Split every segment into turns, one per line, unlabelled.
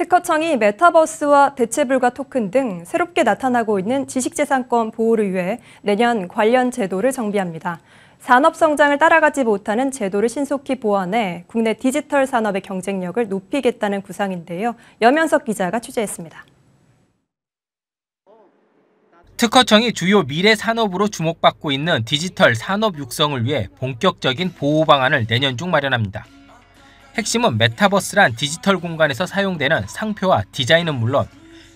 특허청이 메타버스와 대체불가 토큰 등 새롭게 나타나고 있는 지식재산권 보호를 위해 내년 관련 제도를 정비합니다. 산업 성장을 따라가지 못하는 제도를 신속히 보완해 국내 디지털 산업의 경쟁력을 높이겠다는 구상인데요. 여면석 기자가 취재했습니다.
특허청이 주요 미래 산업으로 주목받고 있는 디지털 산업 육성을 위해 본격적인 보호 방안을 내년 중 마련합니다. 핵심은 메타버스란 디지털 공간에서 사용되는 상표와 디자인은 물론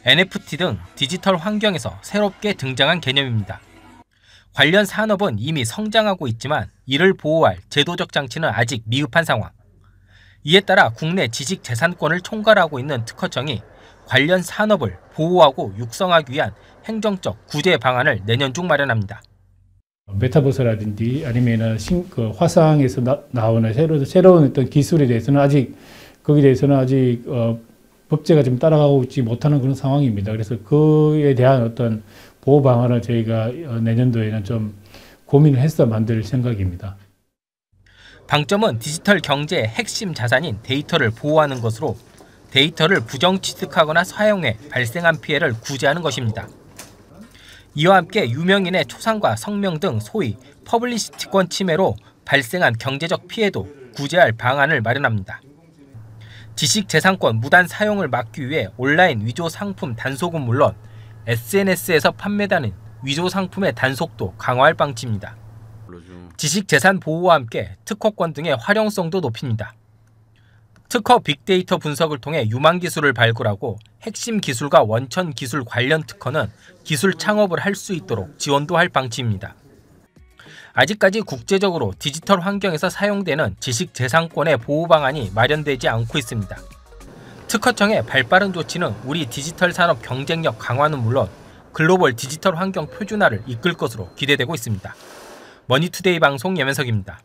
NFT 등 디지털 환경에서 새롭게 등장한 개념입니다. 관련 산업은 이미 성장하고 있지만 이를 보호할 제도적 장치는 아직 미흡한 상황. 이에 따라 국내 지식 재산권을 총괄하고 있는 특허청이 관련 산업을 보호하고 육성하기 위한 행정적 구제 방안을 내년 중 마련합니다.
메타버스라든지 아니면은 신, 그 화상에서 나, 오는 새로, 새로운 어떤 기술에 대해서는 아직 거기에 대해서는 아직 어, 법제가 지금 따라가고 있지 못하는 그런 상황입니다. 그래서 그에 대한 어떤 보호 방안을 저희가 어, 내년도에는 좀 고민을 해서 만들 생각입니다.
방점은 디지털 경제의 핵심 자산인 데이터를 보호하는 것으로 데이터를 부정 취득하거나 사용해 발생한 피해를 구제하는 것입니다. 이와 함께 유명인의 초상과 성명 등 소위 퍼블리시티권 침해로 발생한 경제적 피해도 구제할 방안을 마련합니다. 지식재산권 무단 사용을 막기 위해 온라인 위조 상품 단속은 물론 SNS에서 판매되는 위조 상품의 단속도 강화할 방침입니다. 지식재산 보호와 함께 특허권 등의 활용성도 높입니다. 특허 빅데이터 분석을 통해 유망 기술을 발굴하고 핵심 기술과 원천 기술 관련 특허는 기술 창업을 할 수 있도록 지원도 할 방침입니다. 아직까지 국제적으로 디지털 환경에서 사용되는 지식재산권의 보호 방안이 마련되지 않고 있습니다. 특허청의 발빠른 조치는 우리 디지털 산업 경쟁력 강화는 물론 글로벌 디지털 환경 표준화를 이끌 것으로 기대되고 있습니다. 머니투데이 방송 염현석입니다.